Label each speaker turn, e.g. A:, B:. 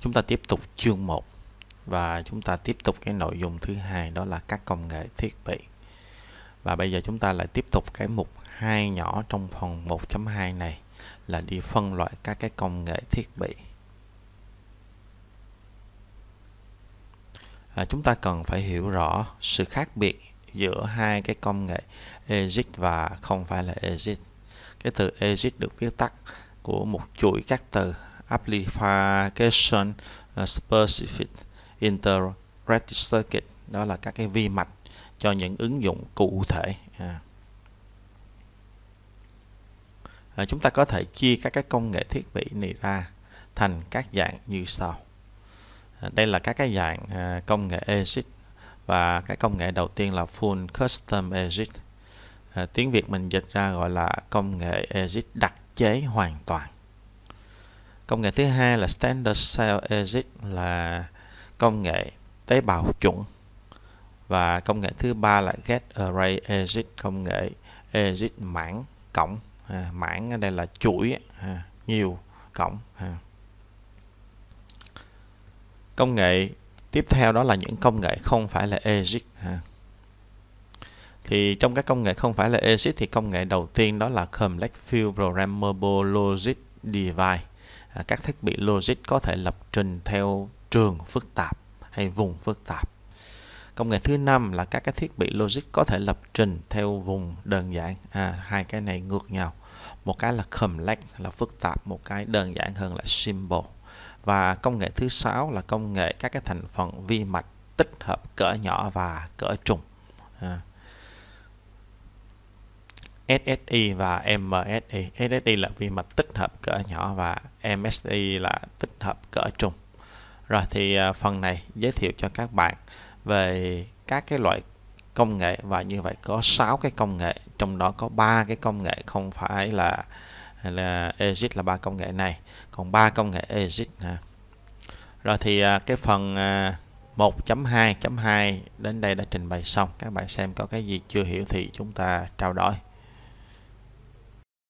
A: chúng ta tiếp tục chương 1 và chúng ta tiếp tục cái nội dung thứ hai đó là các công nghệ thiết bị và bây giờ chúng ta lại tiếp tục cái mục hai nhỏ trong phần 1.2 này là đi phân loại các cái công nghệ thiết bị à, chúng ta cần phải hiểu rõ sự khác biệt giữa hai cái công nghệ exit và không phải là exit cái từ exit được viết tắt của một chuỗi các từ application uh, specific integrated circuit đó là các cái vi mạch cho những ứng dụng cụ thể à. À, chúng ta có thể chia các cái công nghệ thiết bị này ra thành các dạng như sau à, đây là các cái dạng à, công nghệ ASIC và cái công nghệ đầu tiên là full custom ASIC. à, tiếng việt mình dịch ra gọi là công nghệ ASIC đặc chế hoàn toàn công nghệ thứ hai là standard cell exit là công nghệ tế bào chuẩn và công nghệ thứ ba là get array exit công nghệ exit mảng cổng à, mảng ở đây là chuỗi à, nhiều cổng à. công nghệ tiếp theo đó là những công nghệ không phải là exit à. thì trong các công nghệ không phải là exit thì công nghệ đầu tiên đó là complex field programmable logic device À, các thiết bị logic có thể lập trình theo trường phức tạp hay vùng phức tạp. Công nghệ thứ năm là các cái thiết bị logic có thể lập trình theo vùng đơn giản. À, hai cái này ngược nhau. Một cái là complex là phức tạp, một cái đơn giản hơn là simple. Và công nghệ thứ sáu là công nghệ các cái thành phần vi mạch tích hợp cỡ nhỏ và cỡ trùng. À, SSI và MSI. SSI là vi mạch tích hợp cỡ nhỏ và MSI là tích hợp cỡ trung. Rồi thì à, phần này giới thiệu cho các bạn về các cái loại công nghệ và như vậy có 6 cái công nghệ, trong đó có ba cái công nghệ không phải là là exit là ba công nghệ này, còn ba công nghệ exit ha. Rồi thì à, cái phần 1.2.2 à, đến đây đã trình bày xong. Các bạn xem có cái gì chưa hiểu thì chúng ta trao đổi.